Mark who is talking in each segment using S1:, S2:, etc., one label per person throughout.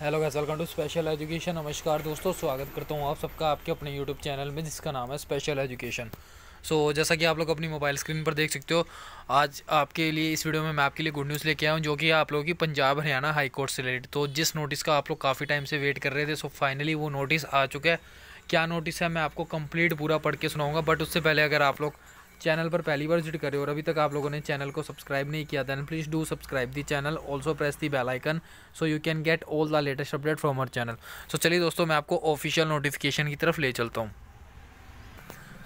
S1: hello guys welcome to special education नमस्कार दोस्तों स्वागत करता हूँ आप सबका आपके अपने यूट्यूब चैनल में जिसका नाम है स्पेशल एजुकेशन सो so, जैसा कि आप लोग अपनी मोबाइल स्क्रीन पर देख सकते हो आज आपके लिए इस वीडियो में मैं आपके लिए गुड न्यूज़ लेके आया हूँ जो कि आप लोगों की पंजाब हरियाणा हाई कोर्ट से रिलेटेड तो जिस नोटिस का आप लोग काफ़ी टाइम से वेट कर रहे थे सो फाइनली वो नोटिस आ चुका है क्या नोटिस है मैं आपको कंप्लीट पूरा पढ़ के सुनाऊँगा बट उससे पहले अगर आप लोग चैनल पर पहली बार विजिट करें और अभी तक आप लोगों ने चैनल को सब्सक्राइब नहीं किया then please do subscribe the channel also press the bell icon so you can get all the latest update from our channel so चलिए दोस्तों मैं आपको ऑफिशियल नोटिफिकेशन की तरफ ले चलता हूँ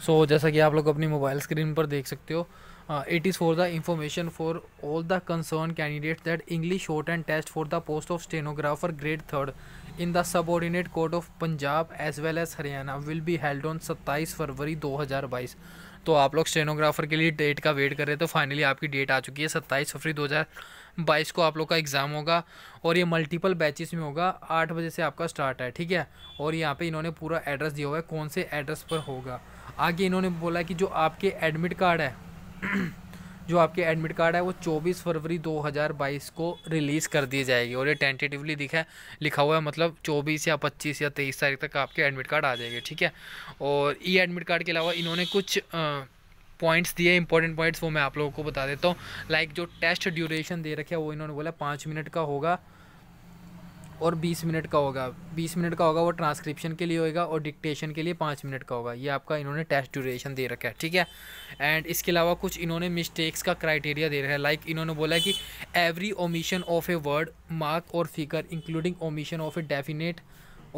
S1: सो so, जैसा कि आप लोग अपनी मोबाइल स्क्रीन पर देख सकते हो it is for the information for all the concern candidate that English shorthand test for the post of stenographer grade third in the subordinate court of Punjab as well as Haryana will be held on सत्ताईस फरवरी 2022 तो आप लोग stenographer के लिए date का wait कर रहे थे फाइनली तो आपकी डेट आ चुकी है सत्ताईस फरवरी दो बाईस को आप लोग का एग्ज़ाम होगा और ये मल्टीपल बैचेस में होगा आठ बजे से आपका स्टार्ट है ठीक है और यहाँ पे इन्होंने पूरा एड्रेस दिया हुआ है कौन से एड्रेस पर होगा आगे इन्होंने बोला कि जो आपके एडमिट कार्ड है जो आपके एडमिट कार्ड है वो 24 फरवरी 2022 को रिलीज़ कर दी जाएगी और ये टेंटेटिवली दिखा है लिखा हुआ है मतलब 24 या 25 या 23 तारीख तक आपके एडमिट कार्ड आ जाएंगे ठीक है और ई एडमिट कार्ड के अलावा इन्होंने कुछ पॉइंट्स दिए इंपॉर्टेंट पॉइंट्स वो मैं आप लोगों को बता देता हूँ लाइक जो टेस्ट ड्यूरेशन दे रखे है वो इन्होंने बोला पाँच मिनट का होगा और बीस मिनट का होगा बीस मिनट का होगा वो ट्रांसक्रिप्शन के लिए होगा और डिक्टेशन के लिए पाँच मिनट का होगा ये आपका इन्होंने टेस्ट ड्यूरेशन दे रखा है ठीक है एंड इसके अलावा कुछ इन्होंने मिस्टेक्स का क्राइटेरिया दे रखा है लाइक like इन्होंने बोला कि every omission of a word mark or figure including omission of a definite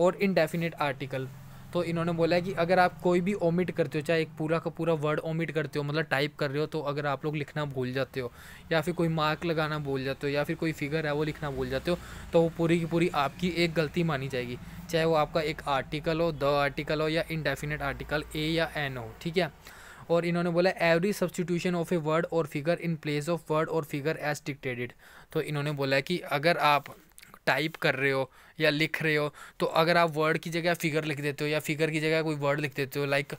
S1: or indefinite article तो इन्होंने बोला है कि अगर आप कोई भी ओमिट करते हो चाहे एक पूरा का पूरा वर्ड ओमिट करते हो मतलब टाइप कर रहे हो तो अगर आप लोग लिखना भूल जाते हो या फिर कोई मार्क लगाना भूल जाते हो या फिर कोई फिगर है वो लिखना भूल जाते हो तो वो पूरी की पूरी आपकी एक गलती मानी जाएगी चाहे वो आपका एक आर्टिकल हो द आर्टिकल हो या इनडेफिनेट आर्टिकल ए या एन हो ठीक है और इन्होंने बोला every substitution of a word or figure in place of word or figure as dictated तो इन्होंने बोला कि अगर आप टाइप कर रहे हो या लिख रहे हो तो अगर आप वर्ड की जगह फिगर लिख देते हो या फिगर की जगह कोई वर्ड लिख देते हो लाइक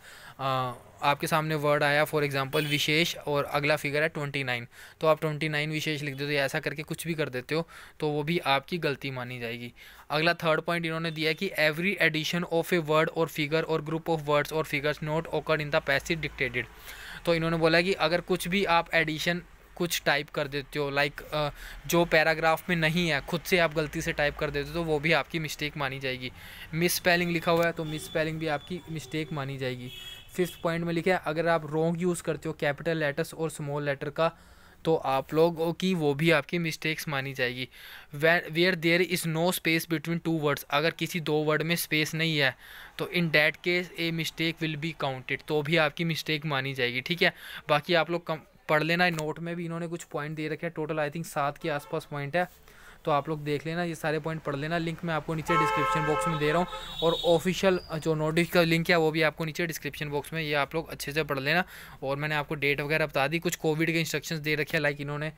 S1: आपके सामने वर्ड आया फॉर एग्जांपल विशेष और अगला फिगर है ट्वेंटी नाइन तो आप ट्वेंटी नाइन विशेष लिख देते हो या ऐसा करके कुछ भी कर देते हो तो वो भी आपकी गलती मानी जाएगी अगला थर्ड पॉइंट इन्होंने दिया कि every addition of a word or figure or group of words or figures not occur in the passive dictated तो इन्होंने बोला कि अगर कुछ भी आप एडिशन कुछ टाइप कर देते हो लाइक जो पैराग्राफ में नहीं है खुद से आप गलती से टाइप कर देते हो तो वो भी आपकी मिस्टेक मानी जाएगी मिस स्पेलिंग लिखा हुआ है तो मिस स्पेलिंग भी आपकी मिस्टेक मानी जाएगी फिफ्थ पॉइंट में लिखा है अगर आप रॉन्ग यूज़ करते हो कैपिटल लेटर्स और स्मॉल लेटर का तो आप लोगों की वो भी आपकी मिस्टेक्स मानी जाएगी where there is no space between two words अगर किसी दो वर्ड में स्पेस नहीं है तो in that case a mistake will be counted तो भी आपकी मिस्टेक मानी जाएगी ठीक है बाकी आप लोग कम पढ़ लेना नोट में भी इन्होंने कुछ पॉइंट दे रखे हैं टोटल आई थिंक सात के आसपास पॉइंट है तो आप लोग देख लेना ये सारे पॉइंट पढ़ लेना लिंक मैं आपको नीचे डिस्क्रिप्शन बॉक्स में दे रहा हूँ और ऑफिशियल जो नोटिस का लिंक है वो भी आपको नीचे डिस्क्रिप्शन बॉक्स में ये आप लोग अच्छे से पढ़ लेना और मैंने आपको डेट वगैरह बता दी कुछ कोविड के इंस्ट्रक्शंस दे रखे हैं लाइक इन्होंने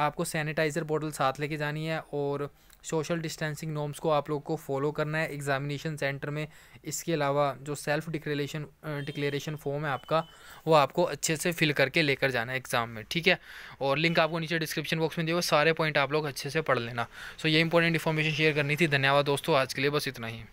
S1: आपको सैनिटाइज़र बॉटल साथ लेके जानी है और सोशल डिस्टेंसिंग नॉर्म्स को आप लोग को फॉलो करना है एग्जामिनेशन सेंटर में इसके अलावा जो सेल्फ डिक्लेरेशन डिक्लेरेशन फॉर्म है आपका वो आपको अच्छे से फिल करके लेकर जाना है एग्ज़ाम में ठीक है और लिंक आपको नीचे डिस्क्रिप्शन बॉक्स में दिए सारे पॉइंट आप लोग अच्छे से पढ़ लेना सो so, ये इंपॉर्टेंट इन्फॉर्मेशन शेयर करनी थी धन्यवाद दोस्तों आज के लिए बस इतना ही